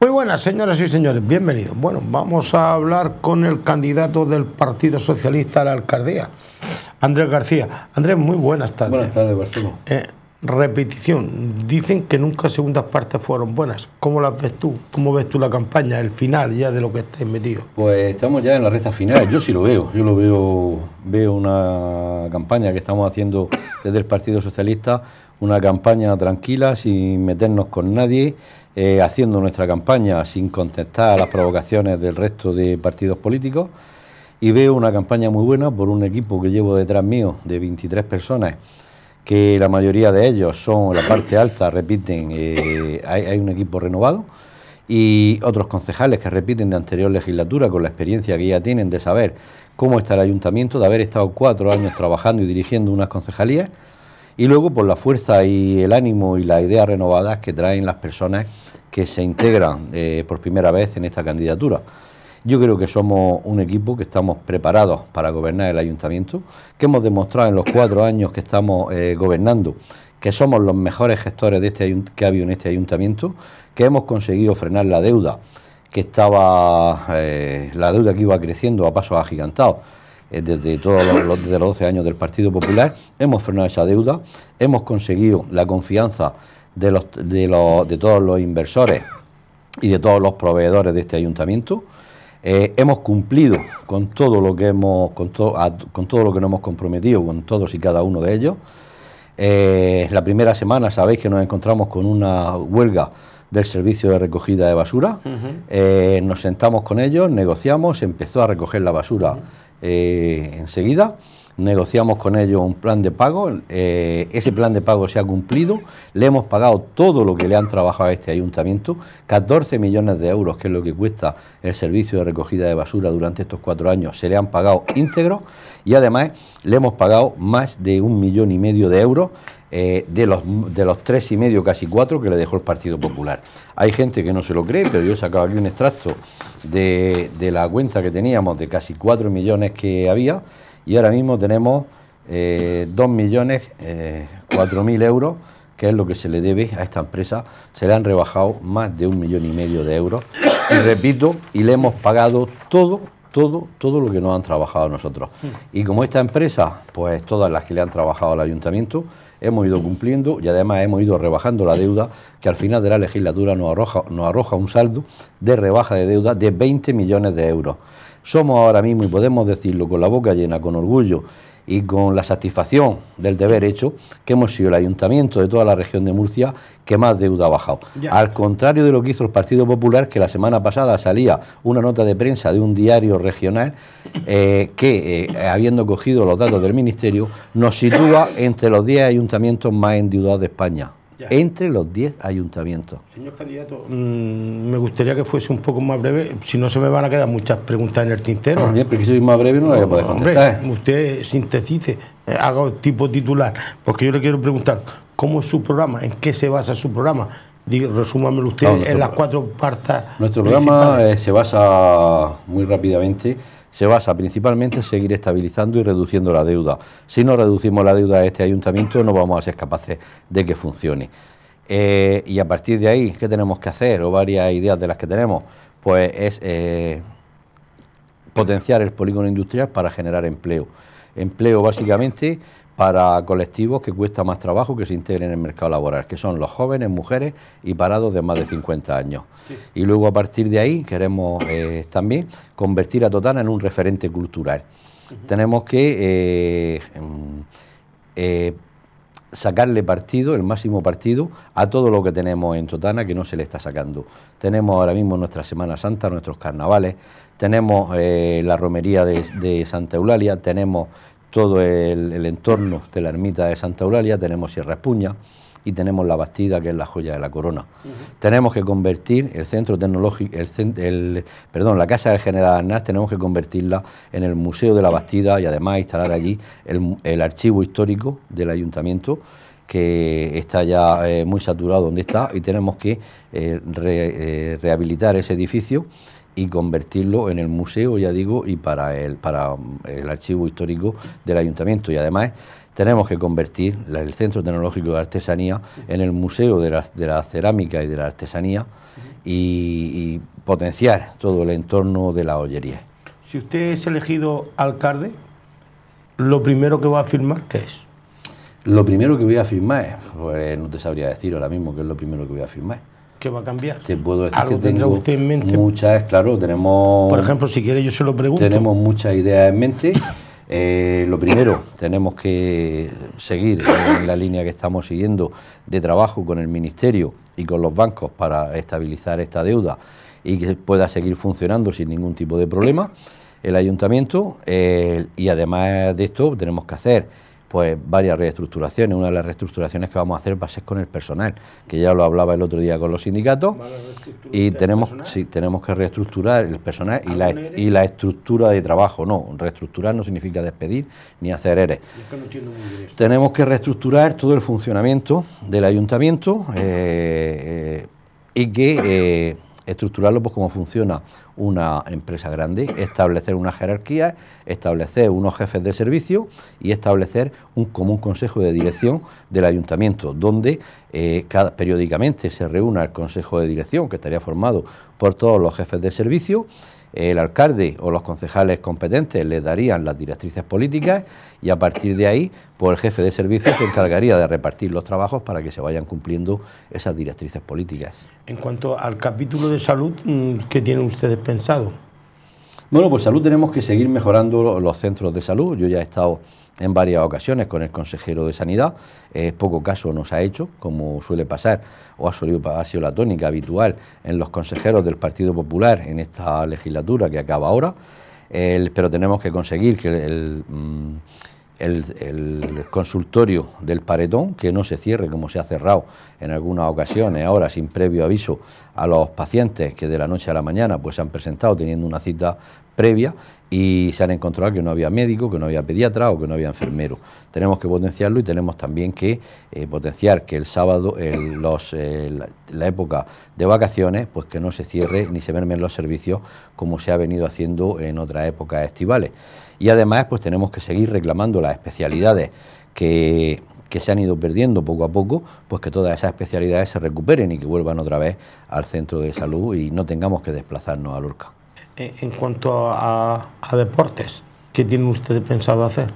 Muy buenas, señoras y señores, bienvenidos. Bueno, vamos a hablar con el candidato del Partido Socialista a la alcaldía, Andrés García. Andrés, muy buenas tardes. Buenas tardes, Repetición. Dicen que nunca segundas partes fueron buenas. ¿Cómo las ves tú? ¿Cómo ves tú la campaña, el final ya de lo que estáis metido? Pues estamos ya en la recta final. Yo sí lo veo. Yo lo veo. Veo una campaña que estamos haciendo desde el Partido Socialista, una campaña tranquila, sin meternos con nadie, eh, haciendo nuestra campaña sin contestar a las provocaciones del resto de partidos políticos. Y veo una campaña muy buena por un equipo que llevo detrás mío de 23 personas que la mayoría de ellos son la parte alta, repiten, eh, hay, un equipo renovado, y otros concejales que repiten de anterior legislatura con la experiencia que ya tienen de saber cómo está el ayuntamiento, de haber estado cuatro años trabajando y dirigiendo unas concejalías, y luego por la fuerza y el ánimo y las ideas renovadas que traen las personas que se integran eh, por primera vez en esta candidatura. Yo creo que somos un equipo que estamos preparados para gobernar el ayuntamiento, que hemos demostrado en los cuatro años que estamos eh, gobernando que somos los mejores gestores este que ha habido en este ayuntamiento, que hemos conseguido frenar la deuda que estaba eh, la deuda que iba creciendo a pasos agigantados eh, desde todos los, desde los 12 años del Partido Popular, hemos frenado esa deuda, hemos conseguido la confianza de todos los inversores y de todos los proveedores de este ayuntamiento. Eh, hemos cumplido con todo lo que hemos, con, con, todo lo que nos hemos comprometido, con todos y cada uno de ellos. Eh, la primera semana sabéis que nos encontramos con una huelga del servicio de recogida de basura. Eh, nos sentamos con ellos, negociamos, empezó a recoger la basura enseguida negociamos con ellos un plan de pago, eh, ese plan de pago se ha cumplido, le hemos pagado todo lo que le han trabajado a este ayuntamiento, 14 millones de euros, que es lo que cuesta el servicio de recogida de basura durante estos cuatro años, se le han pagado íntegro y además le hemos pagado más de un millón y medio de euros eh, de, los, de los tres y medio, casi cuatro, que le dejó el Partido Popular. Hay gente que no se lo cree, pero yo he sacado aquí un extracto de, de la cuenta que teníamos de casi cuatro millones que había y ahora mismo tenemos eh, eh mil euros, que es lo que se le debe a esta empresa. Se le han rebajado más de un millón y medio de euros. Y repito, y le hemos pagado todo, todo, todo lo que nos han trabajado nosotros. Hmm. Y como esta empresa, pues todas las que le han trabajado al ayuntamiento, hemos ido cumpliendo y además hemos ido rebajando la deuda, que al final de la legislatura nos arroja, nos arroja un saldo de rebaja de deuda de 20 millones de euros somos ahora mismo, y podemos decirlo con la boca llena, con orgullo y con la satisfacción del deber hecho, que hemos sido el ayuntamiento de toda la región de Murcia que más deuda ha bajado. Al contrario de lo que hizo el Partido Popular, que la semana pasada salía una nota de prensa de un diario regional eh, que, eh, habiendo cogido los datos del Ministerio, nos sitúa entre los 10 ayuntamientos más endeudados de España entre los 10 ayuntamientos. Señor candidato, mm, me gustaría que fuese un poco más breve, si no se me van a quedar muchas preguntas en el tintero. Ah, más breve no, usted sintetice, eh, haga tipo titular, porque yo le quiero preguntar, ¿cómo es su programa? ¿En qué se basa su programa? Resúmamelo usted en las cuatro partes. Nuestro programa eh, se basa muy rápidamente se basa principalmente en seguir estabilizando y reduciendo la deuda. Si no reducimos la deuda de este ayuntamiento, no vamos a ser capaces de que funcione. Eh, y a partir de ahí, ¿qué tenemos que hacer? O varias ideas de las que tenemos, pues es eh, potenciar el polígono industrial para generar empleo. Empleo básicamente para colectivos que cuesta más trabajo que se integren en el mercado laboral, que son los jóvenes, mujeres y parados de más de 50 años. Y luego a partir de ahí queremos eh, también convertir a Totana en un referente cultural. Tenemos que eh, em, eh, sacarle partido, el máximo partido, a todo lo que tenemos en Totana que no se le está sacando. Tenemos ahora mismo nuestra Semana Santa, nuestros carnavales, tenemos la romería de, Santa Eulalia, tenemos todo el, entorno de la ermita de Santa Eulalia, tenemos Sierra Espuña y tenemos la Bastida, que es la joya de la corona. Tenemos que convertir el centro tecnológico, el, perdón, la casa del general Arnaz, tenemos que convertirla en el Museo de la Bastida y además instalar allí el, archivo histórico del ayuntamiento que está ya eh, muy saturado donde está y tenemos que eh, eh, rehabilitar ese edificio y convertirlo en el museo, ya digo, y para el, para mm, el archivo histórico del ayuntamiento. Y además tenemos que convertir el Centro Tecnológico de Artesanía en el Museo de la, Cerámica y de la Artesanía y, potenciar todo el entorno de la hoyería. Si usted es elegido alcalde, lo primero que va a firmar, ¿qué es? Lo primero que voy a firmar, pues no te sabría decir ahora mismo qué es lo primero que voy a firmar que va a cambiar. Te puedo decir Algo tendrá usted en mente. Muchas, claro, tenemos. Por ejemplo, si quiere, yo se lo pregunto. Tenemos muchas ideas en mente. Eh, lo primero, tenemos que seguir en la línea que estamos siguiendo de trabajo con el Ministerio y con los bancos para estabilizar esta deuda y que pueda seguir funcionando sin ningún tipo de problema el ayuntamiento eh, y además de esto tenemos que hacer pues varias reestructuraciones. Una de las reestructuraciones que vamos a hacer va a ser con el personal, que ya lo hablaba el otro día con los sindicatos. Y tenemos, sí, tenemos que reestructurar el personal y la, y la estructura de trabajo. No, reestructurar no significa despedir ni hacer eres. Tenemos que reestructurar todo el funcionamiento del ayuntamiento eh, eh, y que... Eh, estructurarlo pues como funciona una empresa grande, establecer una jerarquía, establecer unos jefes de servicio y establecer un común consejo de dirección del ayuntamiento, donde eh, periódicamente se reúna el consejo de dirección, que estaría formado por todos los jefes de servicio, el alcalde o los concejales competentes les darían las directrices políticas y a partir de ahí, pues el jefe de servicio se encargaría de repartir los trabajos para que se vayan cumpliendo esas directrices políticas. En cuanto al capítulo de salud, mm, ¿qué tienen ustedes pensado? Bueno, pues salud tenemos que seguir mejorando los centros de salud. Yo ya he estado en varias ocasiones con el consejero de Sanidad. Eh, poco caso nos ha hecho, como suele pasar, o ha, sido la tónica habitual en los consejeros del Partido Popular en esta legislatura que acaba ahora. pero tenemos que conseguir que el mm, el, consultorio del paredón, que no se cierre como se ha cerrado en algunas ocasiones, ahora sin previo aviso a los pacientes que de la noche a la mañana pues se han presentado teniendo una cita previa y se han encontrado que no había médico, que no había pediatra o que no había enfermero. Tenemos que potenciarlo y tenemos también que eh, potenciar que el sábado, en los, eh, la, época de vacaciones, pues que no se cierre ni se mermen los servicios como se ha venido haciendo en otras épocas estivales y además pues tenemos que seguir reclamando las especialidades que, se han ido perdiendo poco a poco, pues que todas esas especialidades se recuperen y que vuelvan otra vez al centro de salud y no tengamos que desplazarnos a Lorca. Eh, en cuanto a, deportes, ¿qué tienen ustedes pensado hacer?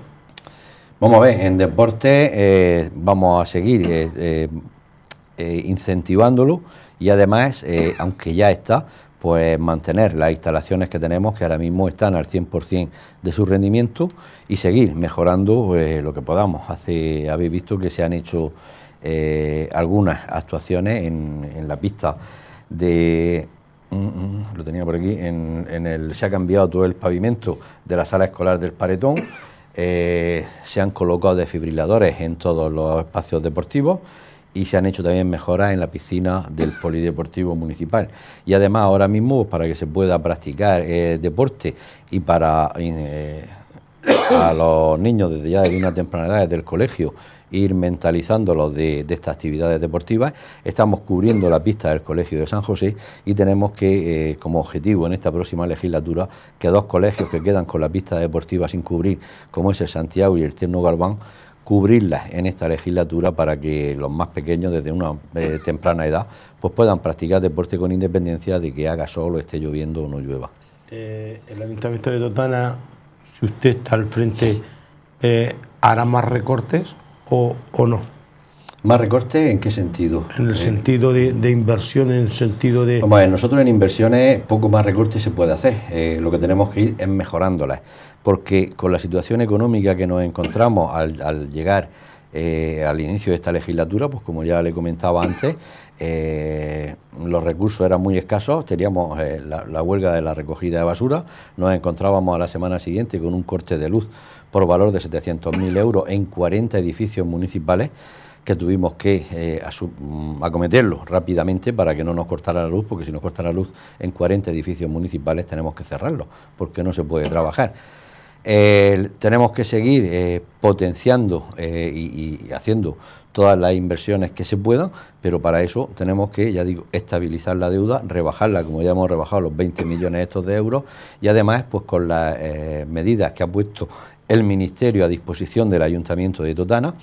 Vamos a ver, en deporte eh, vamos a seguir eh, incentivándolo y además, aunque ya está, pues mantener las instalaciones que tenemos, que ahora mismo están al 100% de su rendimiento, y seguir mejorando pues, lo que podamos. Hace, habéis visto que se han hecho eh, algunas actuaciones en, la pista de mm, mm, lo tenía por aquí, en, el, se ha cambiado todo el pavimento de la sala escolar del Paretón, eh, se han colocado desfibriladores en todos los espacios deportivos y se han hecho también mejoras en la piscina del Polideportivo Municipal. Y además ahora mismo pues, para que se pueda practicar eh, deporte y para eh, a los niños desde ya de una temprana edad desde el colegio ir mentalizándolos de, estas actividades deportivas. Estamos cubriendo la pista del Colegio de San José y tenemos que, eh, como objetivo en esta próxima legislatura, que dos colegios que quedan con la pista deportiva sin cubrir, como es el Santiago y el Tierno Galván, cubrirlas en esta legislatura para que los más pequeños desde una eh, temprana edad pues puedan practicar deporte con independencia de que haga sol o esté lloviendo o no llueva. Eh, el Ayuntamiento de Totana, si usted está al frente, eh, ¿hará más recortes o, o no? ¿Más recortes en qué sentido? En el sentido de, inversión, en el sentido de... nosotros en inversiones poco más recortes se puede hacer. lo que tenemos que ir es mejorándolas porque con la situación económica que nos encontramos al, llegar eh, al inicio de esta legislatura, pues como ya le comentaba antes, eh, los recursos eran muy escasos, teníamos eh, la, la, huelga de la recogida de basura, nos encontrábamos a la semana siguiente con un corte de luz por valor de 700.000 euros en 40 edificios municipales que tuvimos que mm, acometerlo rápidamente para que no nos cortara la luz, porque si nos corta la luz en 40 edificios municipales tenemos que cerrarlo, porque no se puede trabajar. Eh, tenemos que seguir eh, potenciando eh, y, haciendo todas las inversiones que se puedan, pero para eso tenemos que, ya digo, estabilizar la deuda, rebajarla, como ya hemos rebajado los 20 millones estos de euros, y además, pues con las medidas que ha puesto el Ministerio a disposición del Ayuntamiento de Totana,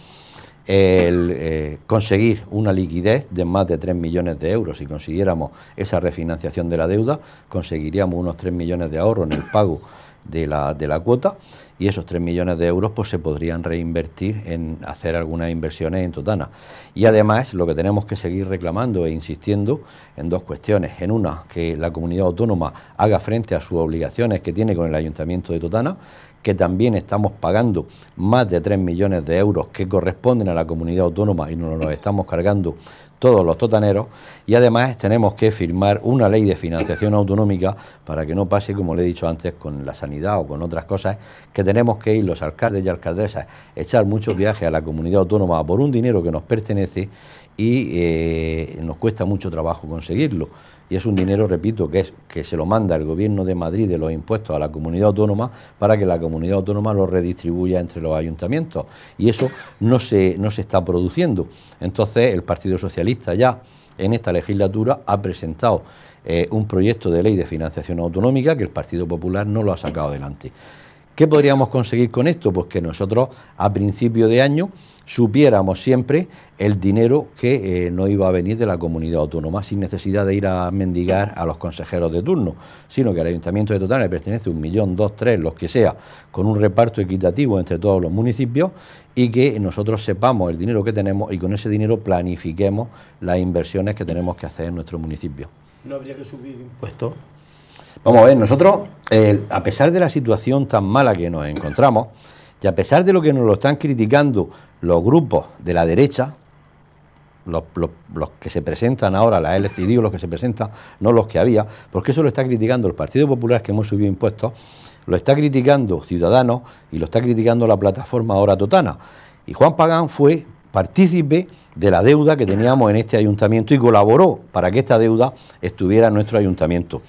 conseguir una liquidez de más de 3 millones de euros. Si consiguiéramos esa refinanciación de la deuda, conseguiríamos unos 3 millones de ahorros en el pago de la, de la cuota y esos 3 millones de euros pues se podrían reinvertir en hacer algunas inversiones en Totana. Y además lo que tenemos que seguir reclamando e insistiendo en dos cuestiones. En una, que la comunidad autónoma haga frente a sus obligaciones que tiene con el Ayuntamiento de Totana, que también estamos pagando más de 3 millones de euros que corresponden a la comunidad autónoma y nos los estamos cargando todos los totaneros y además tenemos que firmar una ley de financiación autonómica para que no pase, como le he dicho antes, con la sanidad o con otras cosas, que tenemos que ir los alcaldes y alcaldesas, echar muchos viajes a la comunidad autónoma por un dinero que nos pertenece y eh, nos cuesta mucho trabajo conseguirlo y es un dinero, repito, que, es, que se lo manda el gobierno de Madrid de los impuestos a la comunidad autónoma para que la comunidad autónoma lo redistribuya entre los ayuntamientos. Y eso no se, no se está produciendo. Entonces, el Partido Socialista ya en esta legislatura ha presentado eh, un proyecto de ley de financiación autonómica que el Partido Popular no lo ha sacado adelante. ¿Qué podríamos conseguir con esto? Pues que nosotros a principio de año supiéramos siempre el dinero que eh, no iba a venir de la comunidad autónoma, sin necesidad de ir a mendigar a los consejeros de turno, sino que al Ayuntamiento de Total le pertenece un millón, dos, tres, los que sea, con un reparto equitativo entre todos los municipios y que nosotros sepamos el dinero que tenemos y con ese dinero planifiquemos las inversiones que tenemos que hacer en nuestro municipio. ¿No habría que subir impuestos? Vamos a ver, nosotros, a pesar de la situación tan mala que nos encontramos, y a pesar de lo que nos lo están criticando los grupos de la derecha, los, que se presentan ahora, la LCD digo los que se presentan, no los que había, porque eso lo está criticando el Partido Popular, que hemos subido impuestos, lo está criticando Ciudadanos y lo está criticando la plataforma ahora Totana. Y Juan Pagán fue partícipe de la deuda que teníamos en este ayuntamiento y colaboró para que esta deuda estuviera en nuestro ayuntamiento.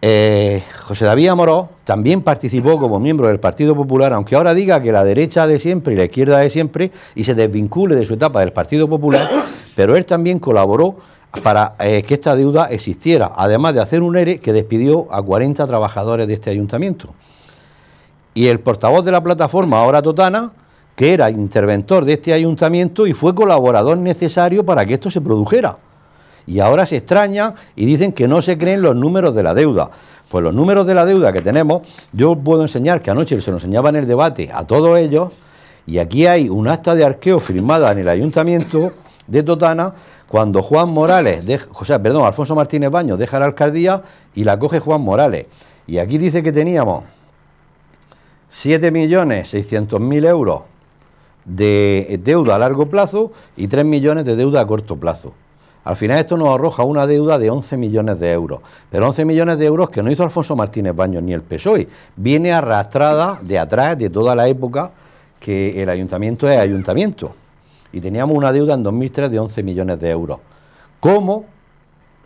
Eh, José David Amoró también participó como miembro del Partido Popular, aunque ahora diga que la derecha de siempre y la izquierda de siempre y se desvincule de su etapa del Partido Popular, pero él también colaboró para eh, que esta deuda existiera, además de hacer un ERE que despidió a 40 trabajadores de este ayuntamiento. Y el portavoz de la plataforma, ahora Totana, que era interventor de este ayuntamiento y fue colaborador necesario para que esto se produjera y ahora se extrañan y dicen que no se creen los números de la deuda. Pues los números de la deuda que tenemos, yo puedo enseñar, que anoche se lo enseñaba en el debate a todos ellos, y aquí hay un acta de arqueo firmada en el ayuntamiento de Totana cuando Juan Morales, o sea, perdón, Alfonso Martínez Baño deja la alcaldía y la coge Juan Morales. Y aquí dice que teníamos 7.600.000 euros de deuda a largo plazo y 3 millones de deuda a corto plazo. Al final esto nos arroja una deuda de 11 millones de euros, pero 11 millones de euros que no hizo Alfonso Martínez Baños ni el PSOE, viene arrastrada de atrás, de toda la época que el ayuntamiento es ayuntamiento. Y teníamos una deuda en 2003 de 11 millones de euros. ¿Cómo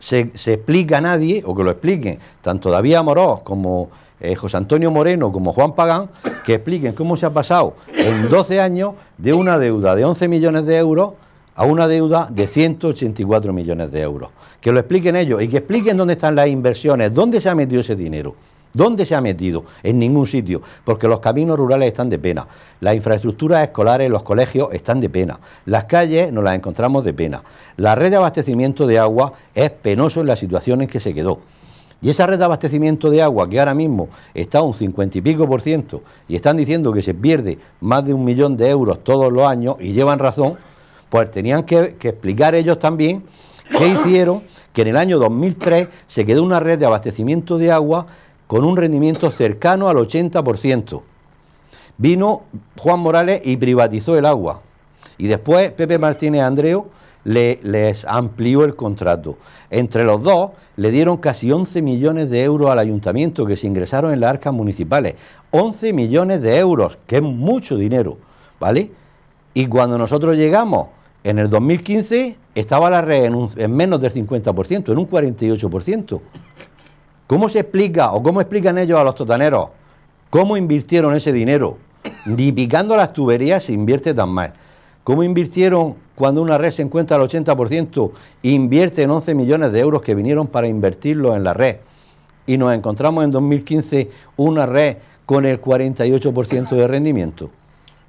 se, explica a nadie, o que lo expliquen, tanto David Amorós como eh, José Antonio Moreno, como Juan Pagán, que expliquen cómo se ha pasado en 12 años de una deuda de 11 millones de euros a una deuda de 184 millones de euros. Que lo expliquen ellos y que expliquen dónde están las inversiones, dónde se ha metido ese dinero. ¿Dónde se ha metido? En ningún sitio, porque los caminos rurales están de pena, las infraestructuras escolares, los colegios están de pena, las calles nos las encontramos de pena, la red de abastecimiento de agua es penoso en la situación en que se quedó. Y esa red de abastecimiento de agua, que ahora mismo está a un 50 y pico por ciento, y están diciendo que se pierde más de un millón de euros todos los años, y llevan razón, pues tenían que, explicar ellos también qué hicieron, que en el año 2003 se quedó una red de abastecimiento de agua con un rendimiento cercano al 80%. Vino Juan Morales y privatizó el agua. Y después Pepe Martínez Andreu le, les amplió el contrato. Entre los dos le dieron casi 11 millones de euros al ayuntamiento que se ingresaron en las arcas municipales. 11 millones de euros, que es mucho dinero, ¿vale? Y cuando nosotros llegamos en el 2015 estaba la red en, menos del 50%, en un 48%. ¿Cómo se explica o cómo explican ellos a los totaneros cómo invirtieron ese dinero? Ni las tuberías se invierte tan mal. ¿Cómo invirtieron cuando una red se encuentra al 80%? Invierte en 11 millones de euros que vinieron para invertirlo en la red. Y nos encontramos en 2015 una red con el 48% de rendimiento.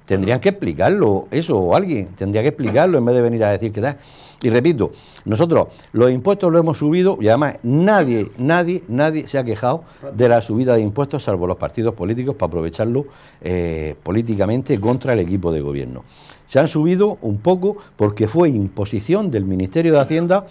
Tendrían que explicarlo, eso, o alguien tendría que explicarlo en vez de venir a decir que da. Y repito, nosotros los impuestos los hemos subido y además nadie, nadie, nadie se ha quejado de la subida de impuestos, salvo los partidos políticos, para aprovecharlo eh, políticamente contra el equipo de gobierno. Se han subido un poco porque fue imposición del Ministerio de Hacienda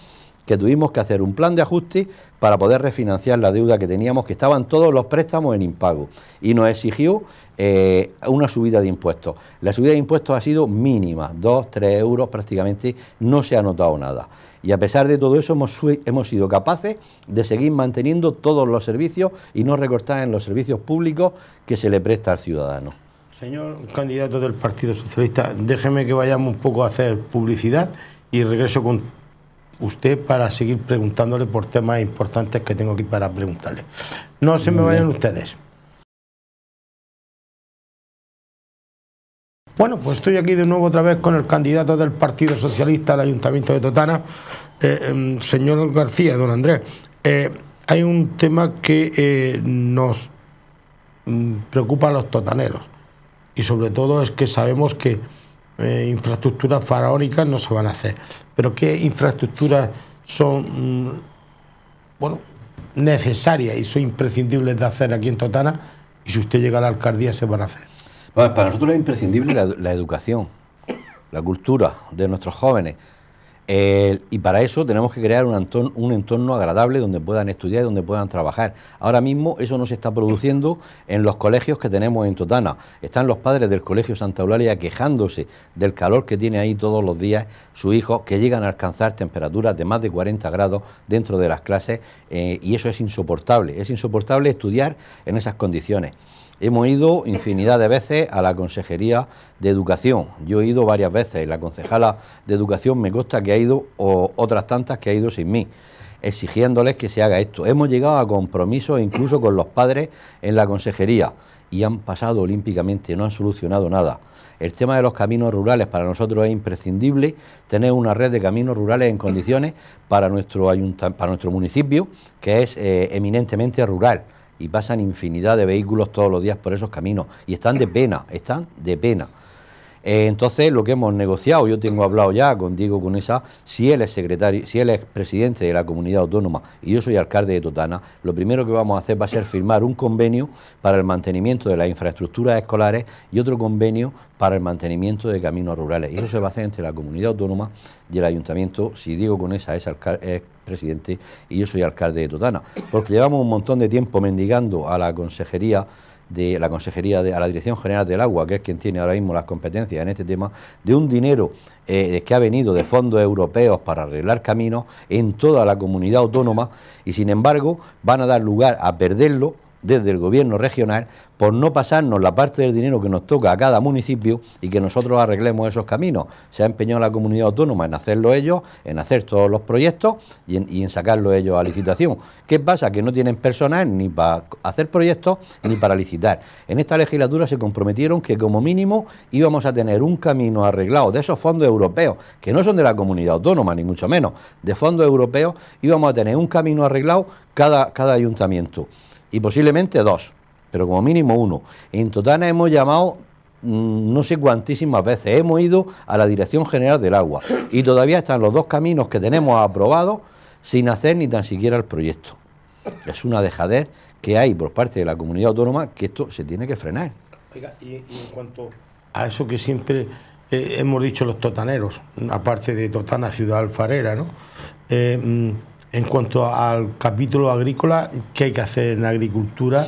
que tuvimos que hacer un plan de ajuste para poder refinanciar la deuda que teníamos, que estaban todos los préstamos en impago, y nos exigió eh, una subida de impuestos. La subida de impuestos ha sido mínima, 2, 3 euros prácticamente, no se ha notado nada. Y a pesar de todo eso hemos, hemos sido capaces de seguir manteniendo todos los servicios y no recortar en los servicios públicos que se le presta al ciudadano. Señor candidato del Partido Socialista, déjeme que vayamos un poco a hacer publicidad y regreso con usted para seguir preguntándole por temas importantes que tengo aquí para preguntarle. No se me vayan ustedes. Bueno, pues estoy aquí de nuevo otra vez con el candidato del Partido Socialista al Ayuntamiento de Totana, eh, em, señor García, don Andrés. Eh, hay un tema que eh, nos mm, preocupa a los totaneros y sobre todo es que sabemos que infraestructuras faraónicas no se van a hacer pero qué infraestructuras son mm, bueno, necesarias y son imprescindibles de hacer aquí en Totana y si usted llega a la alcaldía se van a hacer. para nosotros es imprescindible la educación, la cultura de nuestros jóvenes y para eso tenemos que crear un entorno, agradable donde puedan estudiar y donde puedan trabajar. Ahora mismo eso no se está produciendo en los colegios que tenemos en Totana. Están los padres del Colegio Santa Eulalia quejándose del calor que tiene ahí todos los días sus hijos, que llegan a alcanzar temperaturas de más de 40 grados dentro de las clases eh, y eso es insoportable. Es insoportable estudiar en esas condiciones. Hemos ido infinidad de veces a la Consejería de Educación. Yo he ido varias veces. La concejala de Educación me consta que ha ido o otras tantas que ha ido sin mí exigiéndoles que se haga esto. Hemos llegado a compromisos incluso con los padres en la consejería y han pasado olímpicamente, no han solucionado nada. El tema de los caminos rurales para nosotros es imprescindible tener una red de caminos rurales en condiciones para nuestro, para nuestro municipio, que es eh, eminentemente rural y pasan infinidad de vehículos todos los días por esos caminos y están de pena, están de pena. Eh, entonces, lo que hemos negociado, yo tengo hablado ya con Diego Conesa, si él es secretario, si él es presidente de la comunidad autónoma y yo soy alcalde de Totana, lo primero que vamos a hacer va a ser firmar un convenio para el mantenimiento de las infraestructuras escolares y otro convenio para el mantenimiento de caminos rurales. Y eso se va a hacer entre la comunidad autónoma y el ayuntamiento, si Diego Conesa es, es presidente y yo soy alcalde de Totana, porque llevamos un montón de tiempo mendigando a la consejería de la Consejería de, a la Dirección General del Agua, que es quien tiene ahora mismo las competencias en este tema, de un dinero eh, que ha venido de fondos europeos para arreglar caminos en toda la comunidad autónoma y sin embargo van a dar lugar a perderlo desde el gobierno regional por no pasarnos la parte del dinero que nos toca a cada municipio y que nosotros arreglemos esos caminos. Se ha empeñado la comunidad autónoma en hacerlo ellos, en hacer todos los proyectos y en, sacarlo ellos a licitación. ¿Qué pasa? Que no tienen personal ni para hacer proyectos ni para licitar. En esta legislatura se comprometieron que como mínimo íbamos a tener un camino arreglado de esos fondos europeos, que no son de la comunidad autónoma, ni mucho menos, de fondos europeos, íbamos a tener un camino arreglado cada, cada ayuntamiento y posiblemente dos, pero como mínimo uno. En Totana hemos llamado mm, no sé cuantísimas veces, hemos ido a la Dirección General del Agua y todavía están los dos caminos que tenemos aprobados sin hacer ni tan siquiera el proyecto. Es una dejadez que hay por parte de la comunidad autónoma que esto se tiene que frenar. y, en cuanto a eso que siempre eh, hemos dicho los totaneros, aparte de Totana Ciudad Alfarera, ¿no? Eh, mm, en cuanto al capítulo agrícola, ¿qué hay que hacer en agricultura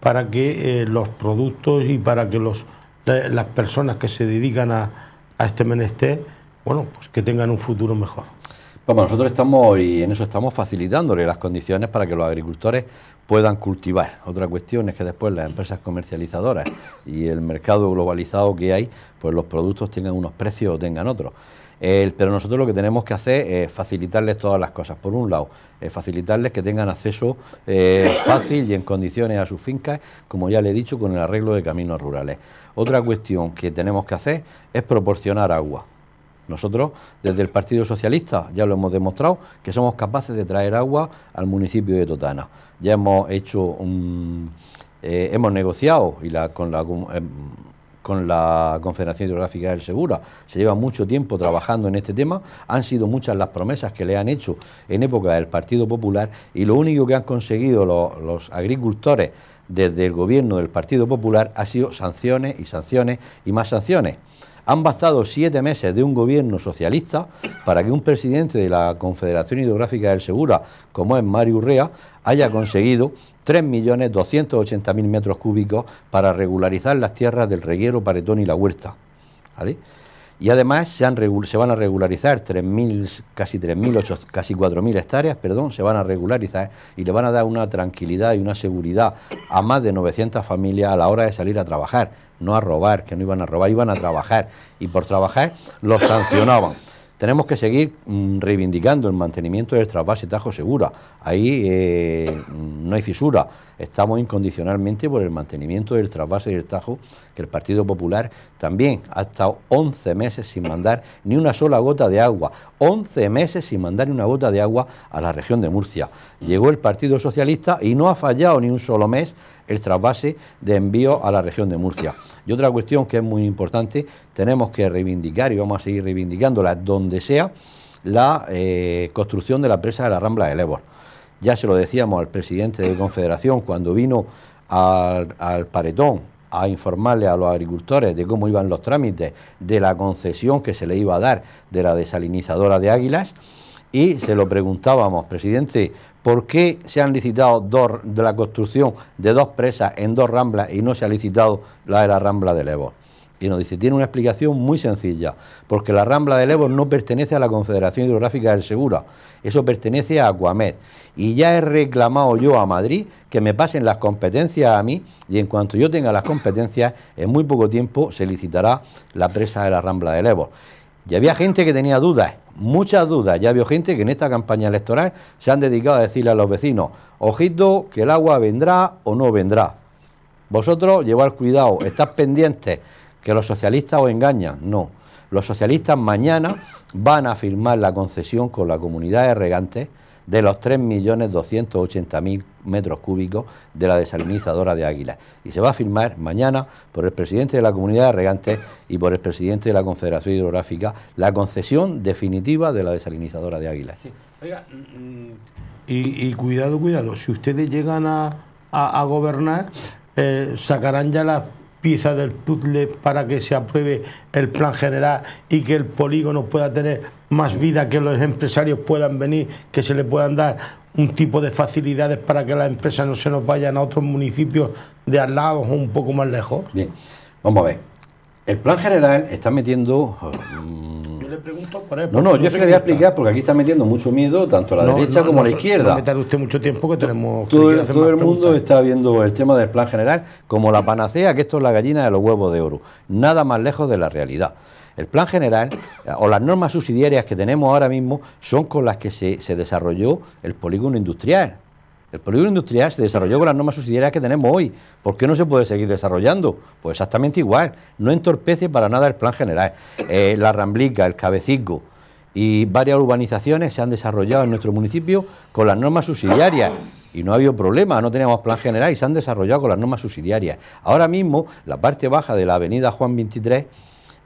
para que eh, los productos y para que eh, las personas que se dedican a, este menester, bueno, pues que tengan un futuro mejor? Pues bueno, nosotros estamos, y en eso estamos facilitándole las condiciones para que los agricultores puedan cultivar. Otra cuestión es que después las empresas comercializadoras y el mercado globalizado que hay, pues los productos tengan unos precios o tengan otros pero nosotros lo que tenemos que hacer es facilitarles todas las cosas. Por un lado, eh, facilitarles que tengan acceso eh, fácil y en condiciones a sus fincas, como ya le he dicho, con el arreglo de caminos rurales. Otra cuestión que tenemos que hacer es proporcionar agua. Nosotros, desde el Partido Socialista, ya lo hemos demostrado, que somos capaces de traer agua al municipio de Totana. Ya hemos hecho un... Eh, hemos negociado y la, con la... Em, con la Confederación Hidrográfica del Segura. Se lleva mucho tiempo trabajando en este tema, han sido muchas las promesas que le han hecho en época del Partido Popular y lo único que han conseguido los, los agricultores desde el gobierno del Partido Popular ha sido sanciones y sanciones y más sanciones. Han bastado siete meses de un gobierno socialista para que un presidente de la Confederación Hidrográfica del Segura, como es Mario Urrea, haya conseguido 3.280.000 metros cúbicos para regularizar las tierras del reguero, paretón y la huerta. ¿Vale? Y además se, se van a regularizar casi 3.000, casi 4.000 hectáreas, perdón, se van a regularizar y le van a dar una tranquilidad y una seguridad a más de 900 familias a la hora de salir a trabajar, no a robar, que no iban a robar, iban a trabajar. Y por trabajar los sancionaban. Tenemos que seguir mm, reivindicando el mantenimiento del trasvase el Tajo Segura. Ahí eh, mm, no hay fisura. Estamos incondicionalmente por el mantenimiento del trasvase el Tajo, que el Partido Popular también ha estado 11 meses sin mandar ni una sola gota de agua. 11 meses sin mandar ni una gota de agua a la región de Murcia. Llegó el Partido Socialista y no ha fallado ni un solo mes el trasvase de envío a la región de Murcia. Y otra cuestión que es muy importante, tenemos que reivindicar y vamos a seguir reivindicándola donde sea, la eh, construcción de la presa de la Rambla de Lebor. Ya se lo decíamos al presidente de Confederación cuando vino al, al paretón a informarle a los agricultores de cómo iban los trámites de la concesión que se le iba a dar de la desalinizadora de Águilas y se lo preguntábamos, presidente, ¿Por qué se han licitado dos, de la construcción de dos presas en dos ramblas y no se ha licitado la de la rambla de Levos? Y nos dice, tiene una explicación muy sencilla, porque la rambla de Levos no pertenece a la Confederación Hidrográfica del Segura, eso pertenece a Aquamed. Y ya he reclamado yo a Madrid que me pasen las competencias a mí, y en cuanto yo tenga las competencias, en muy poco tiempo se licitará la presa de la rambla de Levos. Y había gente que tenía dudas, muchas dudas. Ya había gente que en esta campaña electoral se han dedicado a decirle a los vecinos, ojito, que el agua vendrá o no vendrá. Vosotros llevad cuidado, estás pendientes, que los socialistas os engañan. No, los socialistas mañana van a firmar la concesión con la comunidad de regantes de los 3.280.000 metros cúbicos de la desalinizadora de Águila y se va a firmar mañana por el presidente de la Comunidad de Regantes y por el presidente de la Confederación Hidrográfica la concesión definitiva de la desalinizadora de Águila. Oiga, mm, mm. y, cuidado, cuidado, si ustedes llegan a, gobernar, eh, sacarán ya las piezas del puzzle para que se apruebe el plan general y que el polígono pueda tener más vida, que los empresarios puedan venir, que se le puedan dar un tipo de facilidades para que las empresas no se nos vayan a otros municipios de al lado o un poco más lejos? Bien, vamos a ver. El plan general está metiendo... Mm, yo le pregunto por No, no, yo es que le voy a explicar porque aquí está metiendo mucho miedo tanto a la derecha como a la izquierda. No usted mucho tiempo que tenemos... Todo, todo el mundo está viendo el tema del plan general como la panacea, que esto es la gallina de los huevos de oro. Nada más lejos de la realidad. El plan general eh, o las normas subsidiarias que tenemos ahora mismo son con las que se, desarrolló el polígono industrial. El polígono industrial se desarrolló con las normas subsidiarias que tenemos hoy. ¿Por qué no se puede seguir desarrollando? Pues exactamente igual. No entorpece para nada el plan general. Eh, la Ramblica, el Cabecico y varias urbanizaciones se han desarrollado en nuestro municipio con las normas subsidiarias. Y no ha habido problema, no teníamos plan general y se han desarrollado con las normas subsidiarias. Ahora mismo, la parte baja de la avenida Juan 23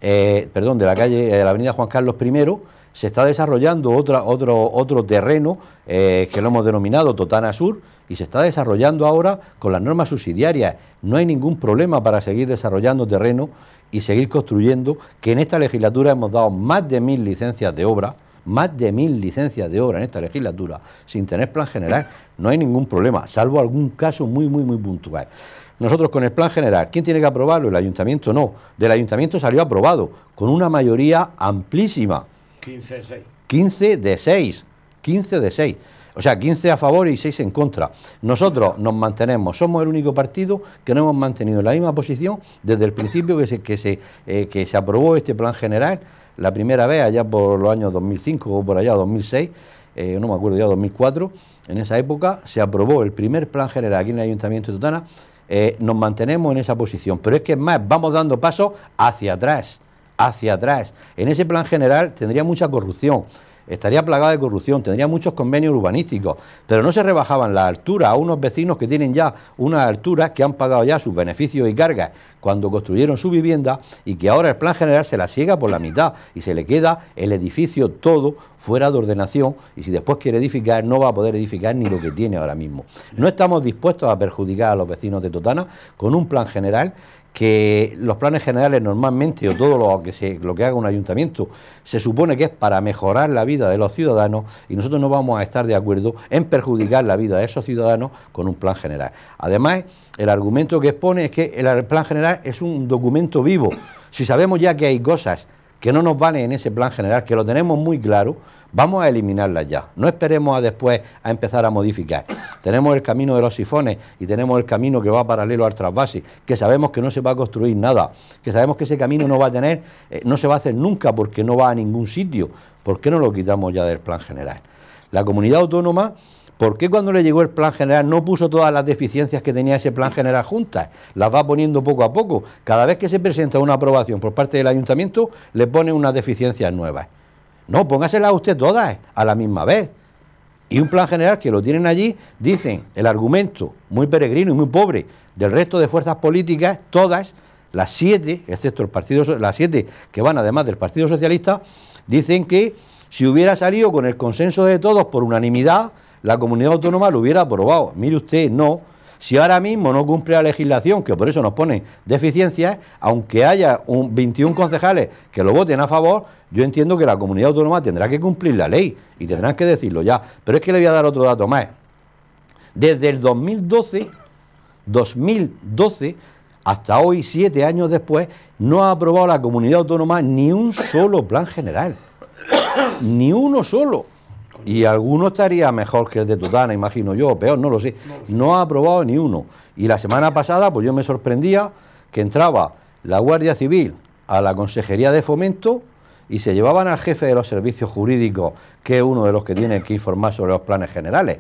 eh, perdón, de la calle, eh, de la avenida Juan Carlos I, se está desarrollando otra, otro, otro terreno eh, que lo hemos denominado Totana Sur y se está desarrollando ahora con las normas subsidiarias. No hay ningún problema para seguir desarrollando terreno y seguir construyendo, que en esta legislatura hemos dado más de mil licencias de obra, más de mil licencias de obra en esta legislatura, sin tener plan general, no hay ningún problema, salvo algún caso muy, muy, muy puntual. Nosotros con el plan general, ¿quién tiene que aprobarlo? El ayuntamiento no. Del ayuntamiento salió aprobado con una mayoría amplísima. 15 de 6. 15 de 6. 15 de 6. O sea, 15 a favor y 6 en contra. Nosotros nos mantenemos, somos el único partido que no hemos mantenido la misma posición desde el principio que se, que se, eh, que se aprobó este plan general, la primera vez allá por los años 2005 o por allá 2006, eh, no me acuerdo ya, 2004, en esa época se aprobó el primer plan general aquí en el Ayuntamiento de Totana eh, nos mantenemos en esa posición. Pero es que más, vamos dando paso hacia atrás, hacia atrás. En ese plan general tendría mucha corrupción estaría plagada de corrupción, tendría muchos convenios urbanísticos, pero no se rebajaban las alturas a unos vecinos que tienen ya unas alturas que han pagado ya sus beneficios y cargas cuando construyeron su vivienda y que ahora el plan general se la ciega por la mitad y se le queda el edificio todo fuera de ordenación y si después quiere edificar no va a poder edificar ni lo que tiene ahora mismo. No estamos dispuestos a perjudicar a los vecinos de Totana con un plan general que los planes generales normalmente o todo lo que se lo que haga un ayuntamiento se supone que es para mejorar la vida de los ciudadanos y nosotros no vamos a estar de acuerdo en perjudicar la vida de esos ciudadanos con un plan general. Además, el argumento que expone es que el plan general es un documento vivo. Si sabemos ya que hay cosas que no nos vale en ese plan general, que lo tenemos muy claro, vamos a eliminarla ya. No esperemos a después a empezar a modificar. Tenemos el camino de los sifones y tenemos el camino que va paralelo al trasvase, que sabemos que no se va a construir nada, que sabemos que ese camino no va a tener, eh, no se va a hacer nunca porque no va a ningún sitio. ¿Por qué no lo quitamos ya del plan general? La comunidad autónoma ¿Por qué cuando le llegó el plan general no puso todas las deficiencias que tenía ese plan general juntas? Las va poniendo poco a poco. Cada vez que se presenta una aprobación por parte del ayuntamiento, le pone unas deficiencias nuevas. No, póngaselas a usted todas a la misma vez. Y un plan general que lo tienen allí, dicen el argumento muy peregrino y muy pobre del resto de fuerzas políticas, todas, las siete, excepto el partido, las siete que van además del Partido Socialista, dicen que si hubiera salido con el consenso de todos por unanimidad, la comunidad autónoma lo hubiera aprobado. Mire usted, no. Si ahora mismo no cumple la legislación, que por eso nos ponen deficiencias, aunque haya un 21 concejales que lo voten a favor, yo entiendo que la comunidad autónoma tendrá que cumplir la ley y tendrán que decirlo ya. Pero es que le voy a dar otro dato más. Desde el 2012, 2012 hasta hoy, siete años después, no ha aprobado la comunidad autónoma ni un solo plan general. ni uno solo. Y alguno estaría mejor que el de Tutana, imagino yo, peor, no lo sé. No, ha aprobado ni uno. Y la semana pasada, pues yo me sorprendía que entraba la Guardia Civil a la Consejería de Fomento y se llevaban al jefe de los servicios jurídicos, que es uno de los que tiene que informar sobre los planes generales.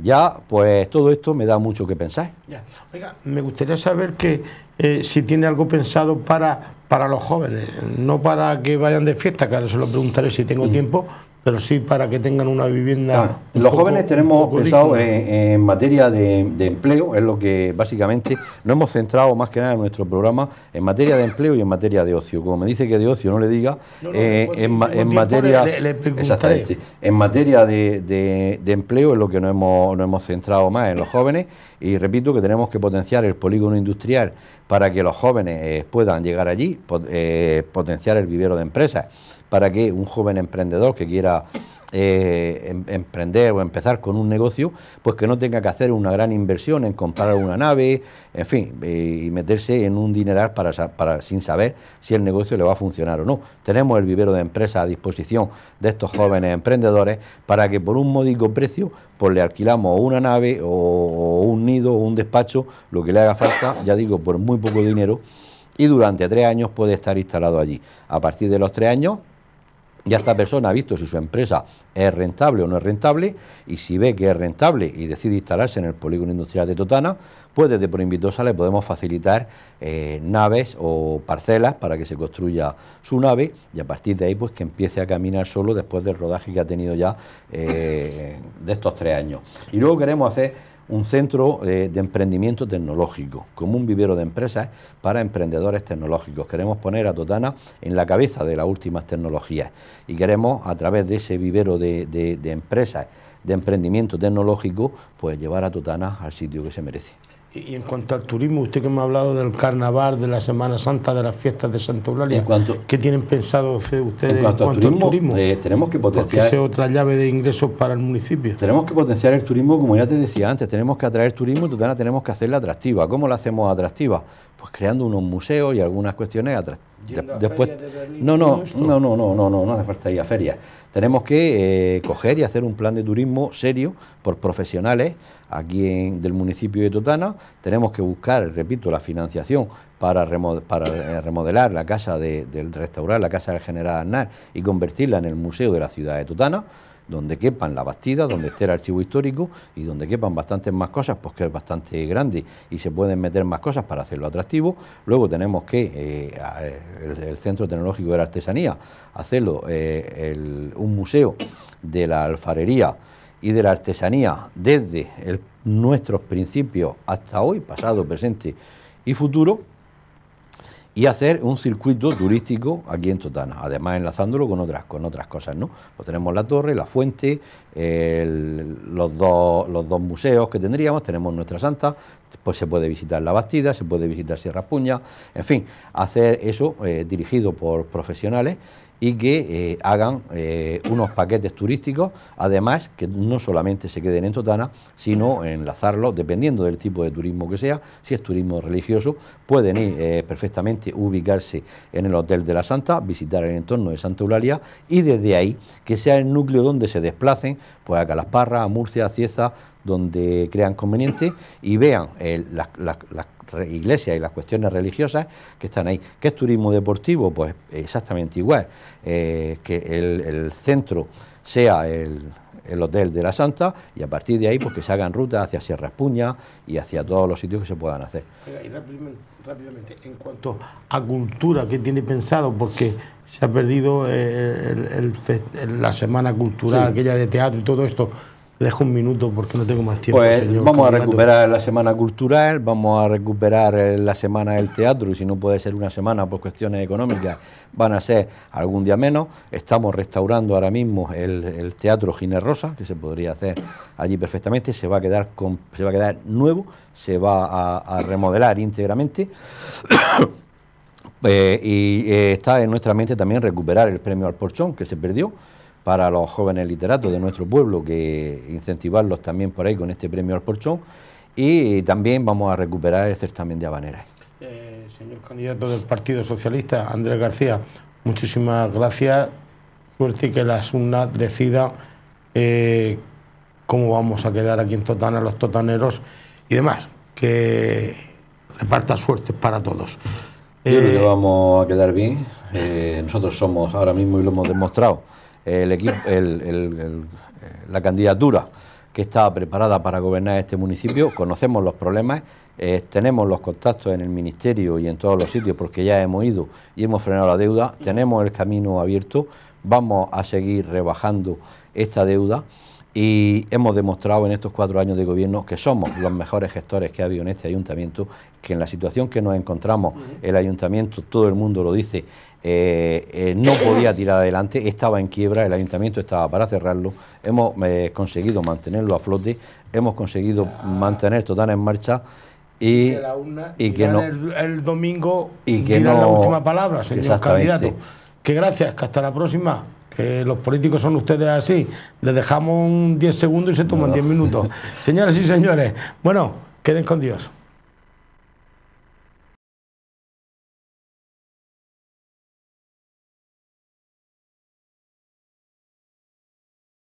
Ya, pues todo esto me da mucho que pensar. Ya. Oiga, me gustaría saber que eh, si tiene algo pensado para, para los jóvenes, no para que vayan de fiesta, que ahora se lo preguntaré si tengo mm. tiempo, pero sí para que tengan una vivienda. Ah, los jóvenes tenemos pensado eh, eh, en, materia de, empleo, es lo que básicamente no hemos centrado más que nada en nuestro programa, en materia de empleo y en materia de ocio. Como me dice que de ocio no le diga, en, materia, en materia de, empleo es lo que no hemos, centrado más en los jóvenes y repito que tenemos que potenciar el polígono industrial para que los jóvenes eh, puedan llegar allí, potenciar el vivero de empresas para que un joven emprendedor que quiera eh, em, emprender o empezar con un negocio, pues que no tenga que hacer una gran inversión en comprar una nave, en fin, eh, y meterse en un dineral para, sin saber si el negocio le va a funcionar o no. Tenemos el vivero de empresas a disposición de estos jóvenes emprendedores para que por un módico precio pues le alquilamos una nave o, o un nido o un despacho, lo que le haga falta, ya digo, por muy poco dinero y durante tres años puede estar instalado allí. A partir de los tres años ya esta persona ha visto si su empresa es rentable o no es rentable y si ve que es rentable y decide instalarse en el polígono industrial de Totana, pues desde invitosa le podemos facilitar eh, naves o parcelas para que se construya su nave y a partir de ahí pues que empiece a caminar solo después del rodaje que ha tenido ya eh, de estos tres años. Y luego queremos hacer un centro eh, de emprendimiento tecnológico, como un vivero de empresas para emprendedores tecnológicos. Queremos poner a Totana en la cabeza de las últimas tecnologías y queremos, a través de ese vivero de, de empresas, de emprendimiento tecnológico, pues llevar a Totana al sitio que se merece. Y en cuanto al turismo, usted que me ha hablado del carnaval, de la Semana Santa, de las fiestas de Santo Eulalia, ¿qué tienen pensado ustedes en cuanto, al turismo? Eh, tenemos que potenciar... es otra llave de ingresos para el municipio. Tenemos que potenciar el turismo, como ya te decía antes, tenemos que atraer turismo y tenemos que hacerla atractiva. ¿Cómo la hacemos atractiva? Pues creando unos museos y algunas cuestiones atractivas. después, no, no, no, no, no, no, no, no hace falta ir a ferias. Tenemos que eh, coger y hacer un plan de turismo serio por profesionales aquí del municipio de Totana. Tenemos que buscar, repito, la financiación para, eh, remodelar la casa del restaurar la casa del general Aznar y convertirla en el museo de la ciudad de Totana donde quepan la bastida, donde esté el archivo histórico y donde quepan bastantes más cosas, pues que es bastante grande y se pueden meter más cosas para hacerlo atractivo. Luego tenemos que eh, el, Centro Tecnológico de la Artesanía hacerlo eh, un museo de la alfarería y de la artesanía desde nuestros principios hasta hoy, pasado, presente y futuro y hacer un circuito turístico aquí en Totana, además enlazándolo con otras, con otras cosas, ¿no? Pues tenemos la torre, la fuente, los, dos, los dos museos que tendríamos, tenemos nuestra santa, pues se puede visitar la Bastida, se puede visitar Sierra Puña, en fin, hacer eso eh, dirigido por profesionales y que eh, hagan eh, unos paquetes turísticos, además que no solamente se queden en Totana, sino enlazarlos, dependiendo del tipo de turismo que sea, si es turismo religioso, pueden ir eh, perfectamente, ubicarse en el Hotel de la Santa, visitar el entorno de Santa Eulalia y desde ahí que sea el núcleo donde se desplacen pues a Calasparra, a Murcia, a Cieza, donde crean conveniente y vean eh, las, iglesias y las cuestiones religiosas que están ahí. ¿Qué es turismo deportivo? Pues exactamente igual. Eh, que el, centro sea el, Hotel de la Santa y a partir de ahí pues que se hagan rutas hacia Sierra Espuña y hacia todos los sitios que se puedan hacer. Y rápidamente, en cuanto a cultura, ¿qué tiene pensado? Porque se ha perdido eh, la semana cultural, aquella de teatro y todo esto. Dejo un minuto porque no tengo más tiempo. Pues vamos a recuperar la semana cultural, vamos a recuperar eh, la semana del teatro y si no puede ser una semana por cuestiones económicas, van a ser algún día menos. Estamos restaurando ahora mismo el, teatro Gine Rosa, que se podría hacer allí perfectamente, se va a quedar, se va a quedar nuevo, se va a, remodelar íntegramente. Eh, y eh, está en nuestra mente también recuperar el premio al porchón que se perdió para los jóvenes literatos de nuestro pueblo, que incentivarlos también por ahí con este premio al porchón. Y también vamos a recuperar el certamen de Habanera. Eh, señor candidato del Partido Socialista, Andrés García, muchísimas gracias. Suerte y que la SUNAT decida eh, cómo vamos a quedar aquí en Totana, los totaneros y demás. Que reparta suerte para todos. Yo creo que eh, vamos a quedar bien. nosotros somos ahora mismo y lo hemos demostrado eh, la candidatura que está preparada para gobernar este municipio, conocemos los problemas, eh, tenemos los contactos en el ministerio y en todos los sitios porque ya hemos ido y hemos frenado la deuda, tenemos el camino abierto, vamos a seguir rebajando esta deuda y hemos demostrado en estos cuatro años de gobierno que somos los mejores gestores que ha habido en este ayuntamiento, que en la situación que nos encontramos el ayuntamiento, todo el mundo lo dice, eh, eh, no podía tirar adelante, estaba en quiebra, el ayuntamiento estaba para cerrarlo, hemos eh, conseguido mantenerlo a flote, hemos conseguido mantener total en marcha y, y que no el, domingo y que no, la última palabra, señor candidato. Que gracias, que hasta la próxima. que los políticos son ustedes así. Les dejamos un 10 segundos y se toman 10 minutos. Señoras y señores, bueno, queden con Dios.